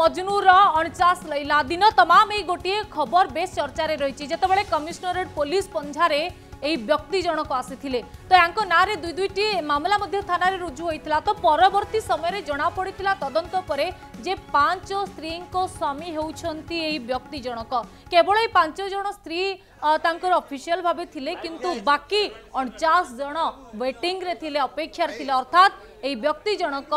મજનુર અણચાસ લઈલા દિન તમામ એ ગોટીએ ખબર બેશ ચર્ચારે રહીચી જેતબળે કમિશનરેટ પોલીસ પંઝારે এই ব্যক্তি জনক আসিলে তো এঙ্ক নাঁরে দুই দুইটি মামলা মধ্যে থানায় রুজু হয়েছিল তো পরবর্তী সময় জনাপড়ি তদন্ত পরে যে পাঁচ স্ত্রী স্বামী হচ্ছেন এই ব্যক্তি জনক কেবল এই পাঁচ জন স্ত্রী তাঁর অফিসিয়াল ভাবে লে কিন্তু বাকি অণচাশ জন ওয়েটিংরে লে অপেক্ষার লে অর্থাৎ এই ব্যক্তি জনক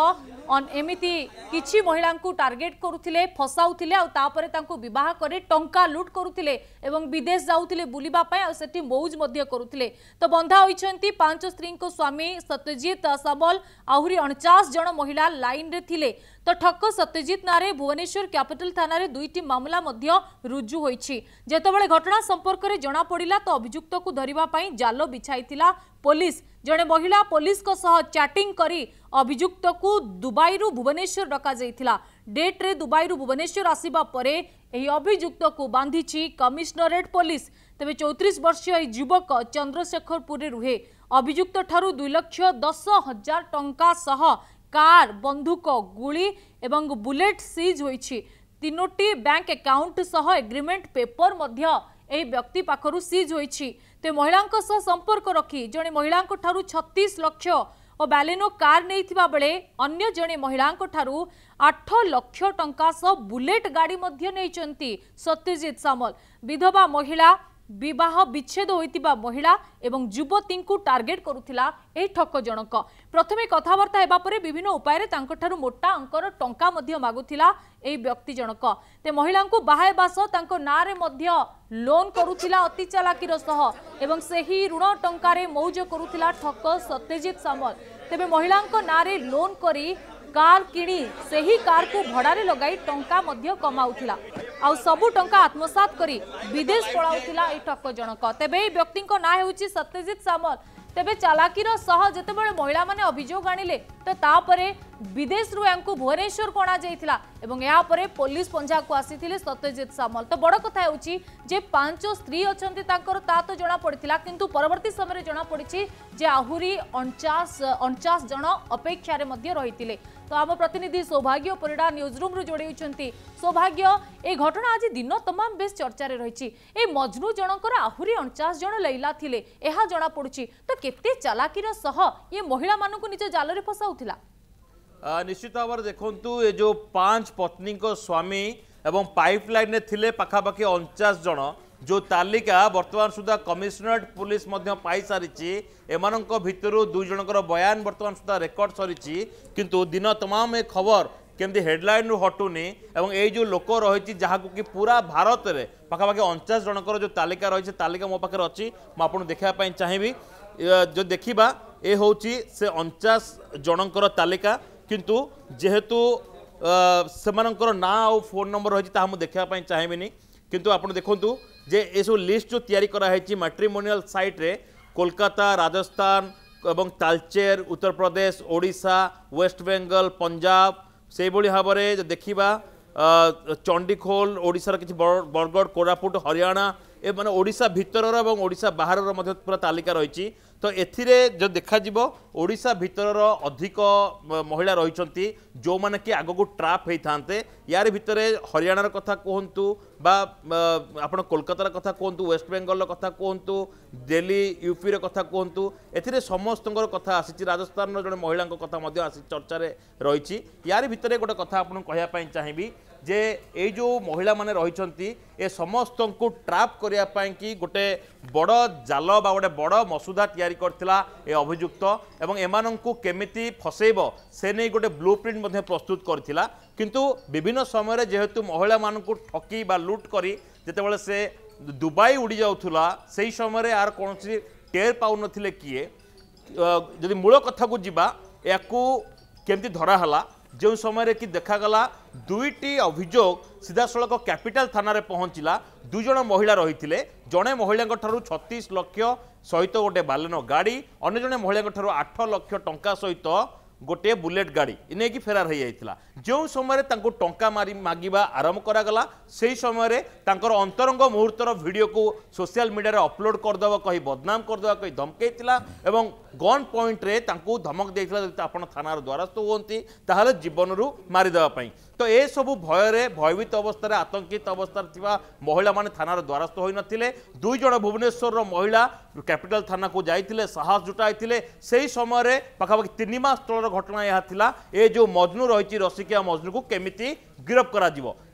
ଏମିତି କିଛି ମହିଳାଙ୍କୁ ଟାର୍ଗେଟ୍ କରୁଥିଲେ ଫସାଉଥିଲେ ଆଉ ତାପରେ ତାଙ୍କୁ ବିବାହ କରି ଟଙ୍କା ଲୁଟ୍ କରୁଥିଲେ ଏବଂ ବିଦେଶ ଯାଉଥିଲେ ବୁଲିବା ପାଇଁ ଆଉ ସେଠି ମୌଜ ମଧ୍ୟ କରୁଥିଲେ ତ ବନ୍ଧା ହୋଇଛନ୍ତି ପାଞ୍ଚ ସ୍ତ୍ରୀଙ୍କ ସ୍ୱାମୀ ସତ୍ୟଜିତ ସବଲ ଆହୁରି ଅଣଚାଶ ଜଣ ମହିଳା ଲାଇନ୍ରେ ଥିଲେ ତ ଠକ ସତ୍ୟଜିତ ନାଁରେ ଭୁବନେଶ୍ୱର କ୍ୟାପିଟାଲ ଥାନାରେ ଦୁଇଟି ମାମଲା ମଧ୍ୟ ରୁଜୁ ହୋଇଛି ଯେତେବେଳେ ଘଟଣା ସମ୍ପର୍କରେ ଜଣାପଡ଼ିଲା ତ ଅଭିଯୁକ୍ତକୁ ଧରିବା ପାଇଁ ଜାଲ ବିଛାଇଥିଲା ପୋଲିସ ଜଣେ ମହିଳା ପୋଲିସଙ୍କ ସହ ଚାଟିଂ କରି অভিযুক্তক দুবাইৰু ভুবনেশ্বৰ ৰকা যাইছিলা ডেটৰে দুবাইৰু ভুবনেশ্বৰ আসিবা পৰে এই অভিযুক্তক বান্ধিছি কমিশনাৰেট পোলিস তebe 34 বৰ্ষীয় এই যুৱক চন্দ্ৰশেখৰপুৰে ৰুহে অভিযুক্ত ঠাৰু 210000 টংকা সহ গাড়ী বন্দুক গোळी এবং বুলেট সিজ হৈছি তিনোটি বেংক একাউণ্ট সহ এഗ്രিমেন্ট পেপাৰ মধ্য এই ব্যক্তি পাখৰু সিজ হৈছি তে মহিলাৰক সহ সম্পৰ্ক ৰখি যোনে মহিলাৰক ঠাৰু 36 লাখ ଓ ବାଲେନୋ କାର୍ ନେଇଥିବା ବେଳେ ଅନ୍ୟ ଜଣେ ମହିଳାଙ୍କଠାରୁ ଆଠ ଲକ୍ଷ ଟଙ୍କା ସହ ବୁଲେଟ୍ ଗାଡ଼ି ମଧ୍ୟ ନେଇଛନ୍ତି ସତ୍ୟଜିତ ସାମଲ ବିଧବା ମହିଳା ବିବାହ ବିଚ୍ଛେଦ ହୋଇଥିବା ମହିଳା ଏବଂ ଯୁବତୀଙ୍କୁ ଟାର୍ଗେଟ୍ କରୁଥିଲା ଏହି ଠକ ଜଣକ ପ୍ରଥମେ କଥାବାର୍ତ୍ତା ହେବା ପରେ ବିଭିନ୍ନ ଉପାୟରେ ତାଙ୍କଠାରୁ ମୋଟା ଅଙ୍କର ଟଙ୍କା ମଧ୍ୟ ମାଗୁଥିଲା ଏହି ବ୍ୟକ୍ତି ଜଣକ ତେ ମହିଳାଙ୍କୁ ବାହା ହେବା ସହ ତାଙ୍କ ନାଁରେ ମଧ୍ୟ ଲୋନ୍ କରୁଥିଲା ଅତି ଚାଲାକିର ସହ ଏବଂ ସେହି ଋଣ ଟଙ୍କାରେ ମୌଜ କରୁଥିଲା ଠକ ସତ୍ୟଜିତ ସାମଲ ତେବେ ମହିଳାଙ୍କ ନାଁରେ ଲୋନ୍ କରି କାର୍ କିଣି ସେହି କାର୍କୁ ଭଡ଼ାରେ ଲଗାଇ ଟଙ୍କା ମଧ୍ୟ କମାଉଥିଲା ଆଉ ସବୁ ଟଙ୍କା ଆତ୍ମସାତ କରି ବିଦେଶ ପଳାଉଥିଲା ଏହି ଠକ ଜଣକ ତେବେ ଏହି ବ୍ୟକ୍ତିଙ୍କ ନାଁ ହେଉଛି ସତ୍ୟଜିତ ସାମଲ تبه চালাকিৰ সহ যেতিয়া মহিলা মানে অভিযোগ আনিলে তাৰ পাৰে বিদেশৰ ইয়াকু ভৰেশ্বৰ পোনা যায়ছিল আৰু ইয়াৰ পাৰে পুলিচ পঞ্জা কো আছিল সত্যজিৎ সামল তাৰ বড় কথা হৈছে যে পাঁচো സ്ത്രീ আছেন তেওঁৰ তাত জনা পঢ়িছিল কিন্তু পৰৱৰ্তী সময়ৰে জনা পঢ়িছি যে আহুৰি 49 49 জনা অপেকছাৰৰ মদ্য ৰৈছিল তো আম প্রতিনিধি সৌভাগ্য ପରିଡ଼ା ନ୍ୟୁଜ୍ରୁମ୍ରୁ ଯୋଡ଼େଇଛନ୍ତି ସୌଭାଗ୍ୟ ଏ ଘଟଣା ଆଜି ଦିନ ତମାମ ବେଶ୍ ଚର୍ଚ୍ଚାରେ ରହିଛି ଏ ମଜନୁ ଜଣଙ୍କର ଆହୁରି ଅଣଚାଶ ଜଣ ଲୈଲା ଥିଲେ ଏହା ଜଣାପଡ଼ୁଛି ତ କେତେ ଚାଲାକିର ସହ ଏ ମହିଳାମାନଙ୍କୁ ନିଜ ଜାଲରେ ଫସାଉଥିଲା ନିଶ୍ଚିତ ଭାବରେ ଦେଖନ୍ତୁ ଏ ଯେଉଁ ପାଞ୍ଚ ପତ୍ନୀଙ୍କ ସ୍ୱାମୀ ଏବଂ ପାଇପ୍ ଲାଇନ୍ରେ ଥିଲେ ପାଖାପାଖି ଅଣଚାଶ ଜଣ जो ତାଲିକା ବର୍ତ୍ତମାନ ସୁଦ୍ଧା କମିଶନରେଟ୍ ପୋଲିସ ମଧ୍ୟ ପାଇସାରିଛି ଏମାନଙ୍କ ଭିତରୁ ଦୁଇ ଜଣଙ୍କର ବୟାନ ବର୍ତ୍ତମାନ ସୁଦ୍ଧା ରେକର୍ଡ ସରିଛି କିନ୍ତୁ ଦିନ ତମାମ ଏ ଖବର କେମିତି ହେଡ଼ଲାଇନ୍ରୁ ହଟୁନି ଏବଂ ଏଇ ଯେଉଁ ଲୋକ ରହିଛି ଯାହାକୁ କି ପୁରା ଭାରତରେ ପାଖାପାଖି ଅଣଚାଶ ଜଣଙ୍କର ଯେଉଁ ତାଲିକା ରହିଛି ତାଲିକା ମୋ ପାଖରେ ଅଛି ମୁଁ ଆପଣଙ୍କୁ ଦେଖିବା ପାଇଁ ଚାହିଁବି ଯଦି ଦେଖିବା ଏ ହେଉଛି ସେ ଅଣଚାଶ ଜଣଙ୍କର ତାଲିକା କିନ୍ତୁ ଯେହେତୁ ସେମାନଙ୍କର ନାଁ ଆଉ ଫୋନ୍ ନମ୍ବର ରହିଛି ତାହା ମୁଁ ଦେଖିବା ପାଇଁ ଚାହିଁବିନି କିନ୍ତୁ ଆପଣ ଦେଖନ୍ତୁ যে এসব লিস্ট যে তৈরি করা হয়েছে ম্যাট্রিমোনিয়াল সাইট্রে কলকাতা রাজস্থান এবং তালচের উত্তরপ্রদেশ ওড়িশা বেঙ্গল পঞ্জাব সেইভাবে ভাবে দেখিবা চণ্ডীখোল ওড়িশার কিছু বরগড় কোরাপুট হরিয়ানা ଏ ମାନେ ଓଡ଼ିଶା ଭିତରର ଏବଂ ଓଡ଼ିଶା ବାହାରର ମଧ୍ୟ ପୁରା ତାଲିକା ରହିଛି ତ ଏଥିରେ ଯଦି ଦେଖାଯିବ ଓଡ଼ିଶା ଭିତରର ଅଧିକ ମହିଳା ରହିଛନ୍ତି ଯେଉଁମାନେ କି ଆଗକୁ ଟ୍ରାପ୍ ହେଇଥାନ୍ତେ ୟାରି ଭିତରେ ହରିୟାଣାର କଥା କୁହନ୍ତୁ ବା ଆପଣ କୋଲକାତାର କଥା କୁହନ୍ତୁ ୱେଷ୍ଟବେଙ୍ଗଲର କଥା କୁହନ୍ତୁ ଦିଲ୍ଲୀ ୟୁପିର କଥା କୁହନ୍ତୁ ଏଥିରେ ସମସ୍ତଙ୍କର କଥା ଆସିଛି ରାଜସ୍ଥାନର ଜଣେ ମହିଳାଙ୍କ କଥା ମଧ୍ୟ ଆସି ଚର୍ଚ୍ଚାରେ ରହିଛି ୟାରି ଭିତରେ ଗୋଟେ କଥା ଆପଣଙ୍କୁ କହିବା ପାଇଁ ଚାହିଁବି যে এই ଯେଉଁ ମହିଳାମାନେ ରହିଛନ୍ତି ଏ ସମସ୍ତଙ୍କୁ ଟ୍ରାପ୍ କରିବା ପାଇଁକି ଗୋଟେ ବଡ଼ ଜାଲ ବା ଗୋଟେ ବଡ଼ ମସୁଧା ତିଆରି କରିଥିଲା ଏ ଅଭିଯୁକ୍ତ ଏବଂ ଏମାନଙ୍କୁ କେମିତି ଫସେଇବ ସେ ନେଇ ଗୋଟେ ବ୍ଲୁ ପ୍ରିଣ୍ଟ ମଧ୍ୟ ପ୍ରସ୍ତୁତ କରିଥିଲା କିନ୍ତୁ ବିଭିନ୍ନ ସମୟରେ ଯେହେତୁ ମହିଳାମାନଙ୍କୁ ଠକି ବା ଲୁଟ୍ କରି ଯେତେବେଳେ ସେ ଦୁବାଇ ଉଡ଼ିଯାଉଥିଲା ସେହି ସମୟରେ ଆର କୌଣସି ଟେର୍ ପାଉନଥିଲେ କିଏ ଯଦି ମୂଳ କଥାକୁ ଯିବା ଏହାକୁ କେମିତି ଧରାହେଲା जो समय कि देखाला दुईट अभोग सीधासख कैपिटल थाना पहुँचला दुईज महिला रही थे जड़े महिला छत्तीस लक्ष सहित गोटे बालन गाड़ी अंजे महिला आठ लक्ष टा सहित तो ଗୋଟିଏ ବୁଲେଟ୍ ଗାଡ଼ି ନେଇକି ଫେରାର ହୋଇଯାଇଥିଲା ଯେଉଁ ସମୟରେ ତାଙ୍କୁ ଟଙ୍କା ମାରି ମାଗିବା ଆରମ୍ଭ କରାଗଲା ସେହି ସମୟରେ ତାଙ୍କର ଅନ୍ତରଙ୍ଗ ମୁହୂର୍ତ୍ତର ଭିଡ଼ିଓକୁ ସୋସିଆଲ ମିଡ଼ିଆରେ ଅପଲୋଡ଼ କରିଦେବା କହି ବଦନାମ କରିଦେବା କହି ଧମକେଇଥିଲା ଏବଂ ଗନ୍ ପଏଣ୍ଟରେ ତାଙ୍କୁ ଧମକ ଦେଇଥିଲା ଯଦି ଆପଣ ଥାନାର ଦ୍ୱାରସ୍ଥ ହୁଅନ୍ତି ତାହେଲେ ଜୀବନରୁ ମାରିଦେବା ପାଇଁ ତ ଏସବୁ ଭୟରେ ଭୟଭୀତ ଅବସ୍ଥାରେ ଆତଙ୍କିତ ଅବସ୍ଥାରେ ଥିବା ମହିଳାମାନେ ଥାନାର ଦ୍ୱାରସ୍ଥ ହୋଇନଥିଲେ ଦୁଇ ଜଣ ଭୁବନେଶ୍ୱରର ମହିଳା କ୍ୟାପିଟାଲ ଥାନାକୁ ଯାଇଥିଲେ ସାହସ ଜୁଟାଇଥିଲେ ସେହି ସମୟରେ ପାଖାପାଖି ତିନି ମାସ ତଳର ଘଟଣା ଏହା ଥିଲା ଏ ଯେଉଁ ମଜନୁ ରହିଛି ରସିକିଆ ମଜନୁକୁ କେମିତି গিরফ করা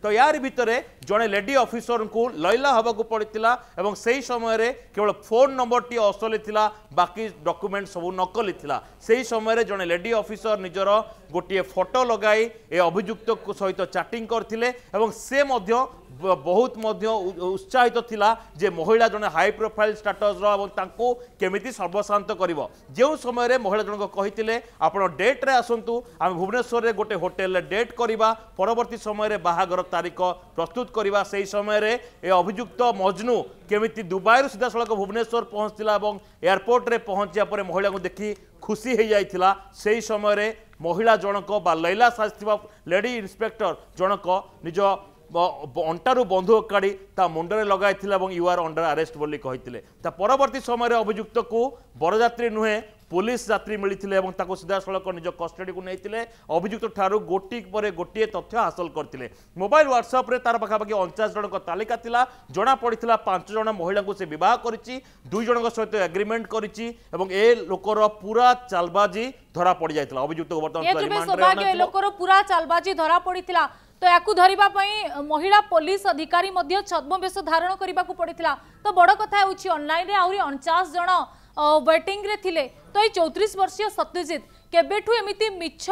তো ইয়ার ভিতরে জনে লেডি অফিসর কু লইলা হওয়া পড়েছিলা এবং সেই সময়ের কেবল ফোন নম্বরটি অসলি লা বাকি ডকুমেন্ট সবু নকলি লা সেই সময়ের জনে লেডি অফিসর নিজের গোটিয়ে ফটো লগাই এ অভিযুক্ত সহিত চাটিং করলে এবং সে মধ্য ବହୁତ ମଧ୍ୟ ଉତ୍ସାହିତ ଥିଲା ଯେ ମହିଳା ଜଣେ ହାଇ ପ୍ରୋଫାଇଲ୍ ଷ୍ଟାଟସ୍ର ଏବଂ ତାଙ୍କୁ କେମିତି ସର୍ବଶାନ୍ତ କରିବ ଯେଉଁ ସମୟରେ ମହିଳା ଜଣକ କହିଥିଲେ ଆପଣ ଡେଟ୍ରେ ଆସନ୍ତୁ ଆମେ ଭୁବନେଶ୍ୱରରେ ଗୋଟେ ହୋଟେଲରେ ଡେଟ୍ କରିବା ପରବର୍ତ୍ତୀ ସମୟରେ ବାହାଘର ତାରିଖ ପ୍ରସ୍ତୁତ କରିବା ସେହି ସମୟରେ ଏ ଅଭିଯୁକ୍ତ ମଜନୁ କେମିତି ଦୁବାଇରୁ ସିଧାସଳଖ ଭୁବନେଶ୍ୱର ପହଞ୍ଚିଥିଲା ଏବଂ ଏୟାରପୋର୍ଟରେ ପହଞ୍ଚିବା ପରେ ମହିଳାଙ୍କୁ ଦେଖି ଖୁସି ହୋଇଯାଇଥିଲା ସେହି ସମୟରେ ମହିଳା ଜଣକ ବା ଲୈଲା ସାଜିଥିବା ଲେଡି ଇନ୍ସପେକ୍ଟର ଜଣକ ନିଜ ଅଣ୍ଟାରୁ ବନ୍ଧୁକ କାଢ଼ି ତା ମୁଣ୍ଡରେ ଲଗାଇଥିଲା ଏବଂ ୟୁ ଆର୍ ଅଣ୍ଡର ଆରେଷ୍ଟ ବୋଲି କହିଥିଲେ ତା ପରବର୍ତ୍ତୀ ସମୟରେ ଅଭିଯୁକ୍ତକୁ ବରଯାତ୍ରୀ ନୁହେଁ ପୋଲିସ ଯାତ୍ରୀ ମିଳିଥିଲେ ଏବଂ ତାକୁ ସିଧାସଳଖ ନିଜ କଷ୍ଟଡିକୁ ନେଇଥିଲେ ଅଭିଯୁକ୍ତ ଠାରୁ ଗୋଟିଏ ପରେ ଗୋଟିଏ ତଥ୍ୟ ହାସଲ କରିଥିଲେ ମୋବାଇଲ ହ୍ୱାଟ୍ସଆପ୍ରେ ତାର ପାଖାପାଖି ଅଣଚାଶ ଜଣଙ୍କ ତାଲିକା ଥିଲା ଜଣାପଡ଼ିଥିଲା ପାଞ୍ଚ ଜଣ ମହିଳାଙ୍କୁ ସେ ବିବାହ କରିଛି ଦୁଇ ଜଣଙ୍କ ସହିତ ଏଗ୍ରିମେଣ୍ଟ କରିଛି ଏବଂ ଏ ଲୋକର ପୁରା ଚାଲବାଜି ଧରା ପଡ଼ିଯାଇଥିଲା ଅଭିଯୁକ୍ତକୁ ବର୍ତ୍ତମାନ ପୁରା ଚାଲବାଜି ଧରା ପଡ଼ିଥିଲା তো ୟାକୁ ଧରିବା ପାଇଁ ମହିଳା ପୋଲିସ ଅଧିକାରୀ ମଧ୍ୟ ଛଦ୍ମବେଶ ଧାରଣ କରିବାକୁ ପଡ଼ିଥିଲା ତ ବଡ଼ କଥା ହେଉଛି ଅନ୍ଲାଇନ୍ରେ ଆହୁରି ଅଣଚାଶ ଜଣ ୱେଟିଂରେ ଥିଲେ ତ ଏଇ ଚଉତିରିଶ ବର୍ଷୀୟ ସତ୍ୟଜିତ କେବେଠୁ ଏମିତି ମିଛ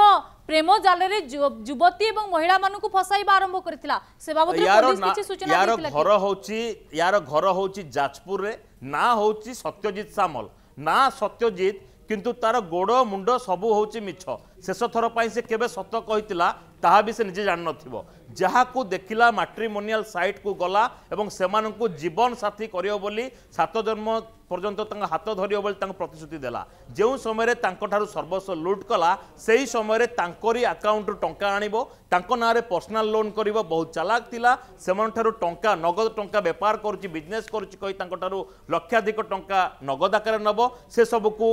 প্রেম জালে যুবতী এবং মহিলা মানুষ ফসাইবা আরম্ভ করেছিল সে বাবদে পুলিশ কিছু সূচনা ইয়ার ঘর হচ্ছে ইয়ার ঘর হচ্ছে যাজপুরে না হচ্ছে সত্যজিৎ সামল না সত্যজিৎ কিন্তু তার গোড় মুন্ড সবু হচ্ছে মিছ শেষ থর সে কেবে সত কহিলা ତାହା ବି ସେ ନିଜେ ଜାଣିନଥିବ ଯାହାକୁ ଦେଖିଲା ମାଟ୍ରିମୋନିଆଲ ସାଇଟ୍କୁ ଗଲା ଏବଂ ସେମାନଙ୍କୁ ଜୀବନସାଥୀ କରିବ ବୋଲି ସାତ ଜନ୍ମ পর্যন্ত তাঙ্ক হাত ধরিব বলে তাঙ্ক প্রতিশ্রুতি দেলা যে সময় তাঙ্কঠার সর্বস্ব লুট কলা সেই সময় তাঙ্করি আকাউন্টর টঙ্কা আনিব তাঙ্ক নাঁরে পর্সনাল লোন করিব বহু চালাক লা সেমানঠার টঙ্কা নগদ টঙ্কা বেপার করুচি বিজনেস করুচি কই তাঙ্কঠার লক্ষাধিক টঙ্কা নগদ আকারে নব সেসবুকু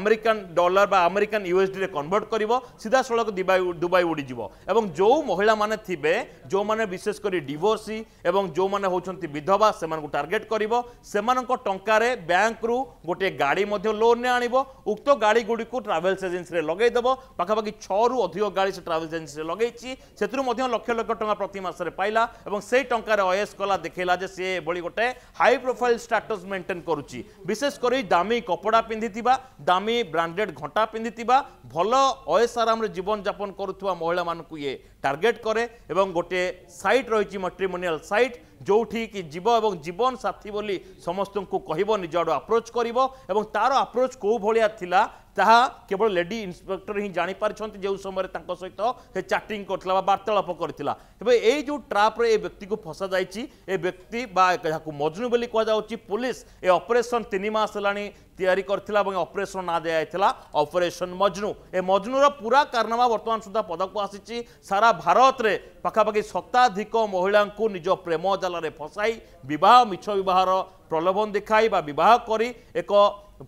আমেরিকান ডলার বা আমেরিকান ইউএসডিরে কনভর্ট করব সিধাসলখ দুবাই দুবাই উড়িযোগ এবং যে মহিলা মানে থিবে যে বিশেষ করে ডিভোর্সি এবং যে হচ্ছেন বিধবা সে টার্গেট করব সে টঙ্কার ব্যাঙ্ক ବ୍ୟାଙ୍କରୁ ଗୋଟିଏ ଗାଡ଼ି ମଧ୍ୟ ଲୋନ୍ରେ ଆଣିବ ଉକ୍ତ ଗାଡ଼ିଗୁଡ଼ିକୁ ଟ୍ରାଭେଲ୍ସ ଏଜେନ୍ସିରେ ଲଗାଇଦେବ ପାଖାପାଖି ଛଅରୁ ଅଧିକ ଗାଡ଼ି ସେ ଟ୍ରାଭେଲ୍ସ ଏଜେନ୍ସିରେ ଲଗାଇଛି ସେଥିରୁ ମଧ୍ୟ ଲକ୍ଷ ଲକ୍ଷ ଟଙ୍କା ପ୍ରତି ମାସରେ ପାଇଲା ଏବଂ ସେଇ ଟଙ୍କାରେ ଅୟସ୍ କଲା ଦେଖେଇଲା ଯେ ସିଏ ଏଭଳି ଗୋଟେ ହାଇ ପ୍ରୋଫାଇଲ୍ ଷ୍ଟାଟସ୍ ମେଣ୍ଟେନ୍ କରୁଛି ବିଶେଷ କରି ଦାମୀ କପଡ଼ା ପିନ୍ଧିଥିବା ଦାମୀ ବ୍ରାଣ୍ଡେଡ୍ ଘଣ୍ଟା ପିନ୍ଧିଥିବା ଭଲ ଅୟସ୍ ଆରାମରେ ଜୀବନଯାପନ କରୁଥିବା ମହିଳାମାନଙ୍କୁ ଇଏ টার্গেট করে এবং গোটিয়ে সাইট রয়েছে মট্রিমোনিয়াল সাইট ଯେଉଁଠିକି ଯିବ ଏବଂ ଜୀବନ ସାଥୀ ବୋଲି ସମସ୍ତଙ୍କୁ କହିବ ନିଜ ଆଡ଼ୁ ଆପ୍ରୋଚ୍ କରିବ ଏବଂ ତା'ର ଆପ୍ରୋଚ୍ କେଉଁ ଭଳିଆ ଥିଲା ତାହା କେବଳ ଲେଡି ଇନ୍ସପେକ୍ଟର ହିଁ ଜାଣିପାରିଛନ୍ତି ଯେଉଁ ସମୟରେ ତାଙ୍କ ସହିତ ସେ ଚାଟିଂ କରିଥିଲା ବା ବାର୍ତ୍ତାଳାପ କରିଥିଲା ଏବେ ଏଇ ଯେଉଁ ଟ୍ରାପ୍ରେ ଏ ବ୍ୟକ୍ତିକୁ ଫସାଯାଇଛି ଏ ବ୍ୟକ୍ତି ବା ଯାହାକୁ ମଜନୁ ବୋଲି କୁହାଯାଉଛି ପୋଲିସ ଏ ଅପରେସନ୍ ତିନି ମାସ ହେଲାଣି তৈরি করে এবং অপরেসন না দিয়া অপরেসন মজনু এ মজনুর পুরা কারনামা বর্তমান সুদ্ধা পদক আসিছি সারা ভারতরে পাখাপাখি শতাধিক মহিলা নিজ প্রেম জালে ফসাই বিবাহ মিছ বিবাহর প্রলোভন দেখাই বা বিবাহ করে এক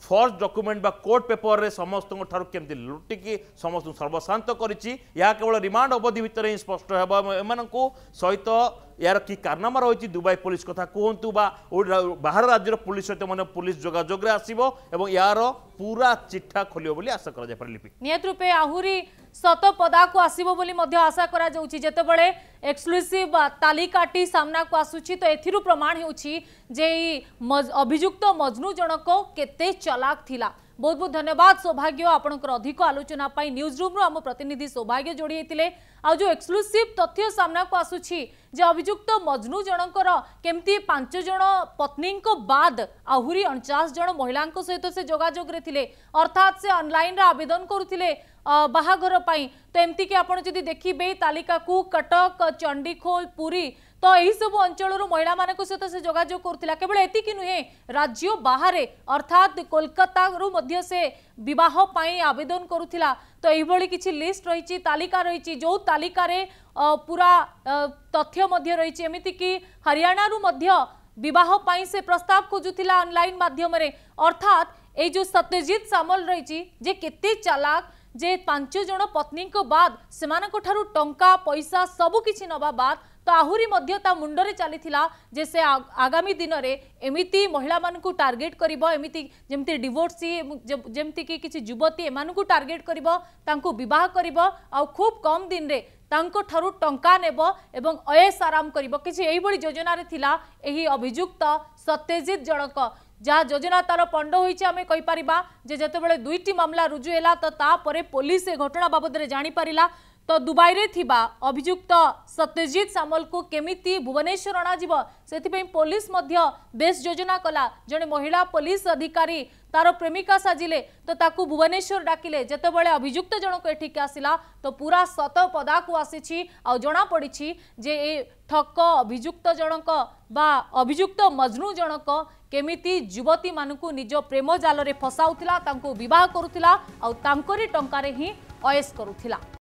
ফর্জ ডকুমেন্ট বা কোর্ট পেপরের সমস্ত ঠার কেমি লুটিকি সমস্ত সর্বশান্ত করেছি ইয়া কেবল রিমান্ড অবধি ভিতরে হি স্পষ্ট হব এমন সহিত यार कि कारनामा रही दुबई पुलिस कथा कहतु बाहर राज्य पुलिस सहित पुलिस जोगाजोग आसब यार पूरा चिठा खोल आशा कर लिपि निहत रूपे आहरी सत पदा को आसब आशा करते एक्सक्लूसिव तालिकाटी सामना को आसूची तो एथि प्रमाण हो अभियुक्त मजनू जनक केते चलाक बहुत बहुत धन्यवाद सौभाग्य आपणकर अधिक आलोचना न्यूज रूम्रु आम प्रतिनिधि सौभाग्य जोड़ी होते आज एक्सक्लूसिव तथ्य सामना को आसूची যে অভিযুক্ত মজনু জনকর কেমতি পাঁচ জন পত্নী বাদ আহরি অনচাশ জন মহিলা সহিত সে যোগাযোগে লে অর্থাৎ সে অনলাইন আবেদন করুলে বাহাঘর পাই তো এমতিকি আপনার যদি দেখবে তালিকা কু কটক চণ্ডীখোল পুরী তো এইসব অঞ্চলর মহিলা মান সহ সে যোগাযোগ করুলা কেবল এতিকি নুহে রাজ্য বাহারে অর্থাৎ কলকাতার সে বহ আবেদন করুলা তো এইভাবে কিছু লিষ্ট রয়েছে তালিকা রয়েছে যে তালিকার पूरा तथ्य रही एमतीकि हरियाणु से प्रस्ताव खोजुला अनलाइन मध्यम अर्थात ये जो सत्यजित सामल रही जे जे पांच जन पत्नी बाद से टा पैसा सबकि नवा बाद तो आहरी मुंडे चली जे से आगामी दिन में एमती महिला मानक टार्गेट करमती डिवोर्सी जमती कि किसी युवती टार्गेट कर खूब कम दिन में ତାଙ୍କଠାରୁ ଟଙ୍କା ନେବ ଏବଂ ଅଏସ୍ ଆରାମ କରିବ କିଛି ଏଇଭଳି ଯୋଜନାରେ ଥିଲା ଏହି ଅଭିଯୁକ୍ତ ସତ୍ୟଜିତ ଜଣକ ଯାହା ଯୋଜନା ତାର ପଣ୍ଡ ହୋଇଛି ଆମେ କହିପାରିବା ଯେ ଯେତେବେଳେ ଦୁଇଟି ମାମଲା ରୁଜୁ ହେଲା ତ ତାପରେ ପୋଲିସ ଏ ଘଟଣା ବାବଦରେ ଜାଣିପାରିଲା ତ ଦୁବାଇରେ ଥିବା ଅଭିଯୁକ୍ତ ସତ୍ୟଜିତ ସାମଲଙ୍କୁ କେମିତି ଭୁବନେଶ୍ୱର ଅଣାଯିବ ସେଥିପାଇଁ ପୋଲିସ ମଧ୍ୟ ବେଶ ଯୋଜନା କଲା ଜଣେ ମହିଳା ପୋଲିସ ଅଧିକାରୀ ତାର ପ୍ରେମିକା ସାଜିଲେ ତ ତାକୁ ଭୁବନେଶ୍ୱର ଡାକିଲେ ଯେତେବେଳେ ଅଭିଯୁକ୍ତ ଜଣକ ଏଠିକି ଆସିଲା ତ ପୁରା ସତ ପଦାକୁ ଆସିଛି ଆଉ ଜଣାପଡ଼ିଛି ଯେ ଏ ଠକ ଅଭିଯୁକ୍ତ ଜଣକ ବା ଅଭିଯୁକ୍ତ ମଜନୁ ଜଣକ କେମିତି ଯୁବତୀମାନଙ୍କୁ ନିଜ ପ୍ରେମ ଜାଲରେ ଫସାଉଥିଲା ତାଙ୍କୁ ବିବାହ କରୁଥିଲା ଆଉ ତାଙ୍କରି ଟଙ୍କାରେ ହିଁ ଅୟସ କରୁଥିଲା